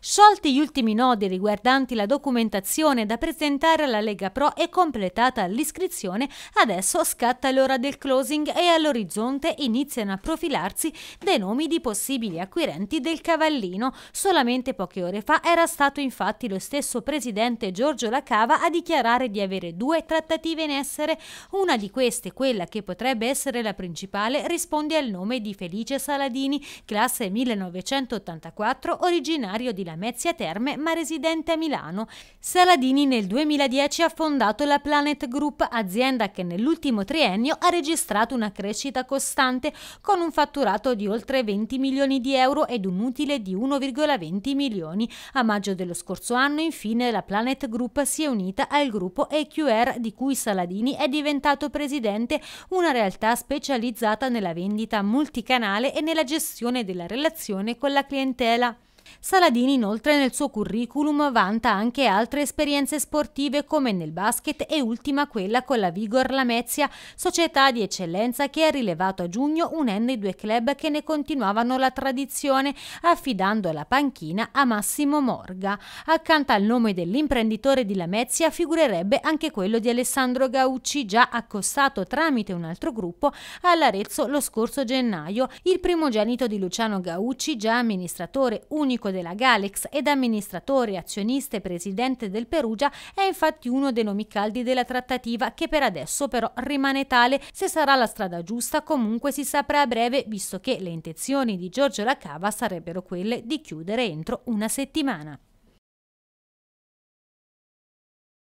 Sciolti gli ultimi nodi riguardanti la documentazione da presentare alla Lega Pro e completata l'iscrizione, adesso scatta l'ora del closing e all'orizzonte iniziano a profilarsi dei nomi di possibili acquirenti del cavallino. Solamente poche ore fa era stato infatti lo stesso presidente Giorgio Lacava a dichiarare di avere due trattative in essere. Una di queste, quella che potrebbe essere la principale, risponde al nome di Felice Saladini, classe 1984, originario di Lamezia Terme ma residente a Milano. Saladini nel 2010 ha fondato la Planet Group, azienda che nell'ultimo triennio ha registrato una crescita costante con un fatturato di oltre 20 milioni di euro ed un utile di 1,20 milioni. A maggio dello scorso anno infine la Planet Group si è unita al gruppo EQR di cui Saladini è diventato presidente, una realtà specializzata nella vendita multicanale e nella gestione della relazione con la clientela. Saladini inoltre nel suo curriculum vanta anche altre esperienze sportive come nel basket e ultima quella con la Vigor Lamezia, società di eccellenza che ha rilevato a giugno unendo i due club che ne continuavano la tradizione affidando la panchina a Massimo Morga. Accanto al nome dell'imprenditore di Lamezia figurerebbe anche quello di Alessandro Gaucci già accostato tramite un altro gruppo all'Arezzo lo scorso gennaio. Il primogenito di Luciano Gaucci, già amministratore unico unico della Galex ed amministratore, azionista e presidente del Perugia, è infatti uno dei nomi caldi della trattativa che per adesso però rimane tale. Se sarà la strada giusta comunque si saprà a breve visto che le intenzioni di Giorgio Lacava sarebbero quelle di chiudere entro una settimana.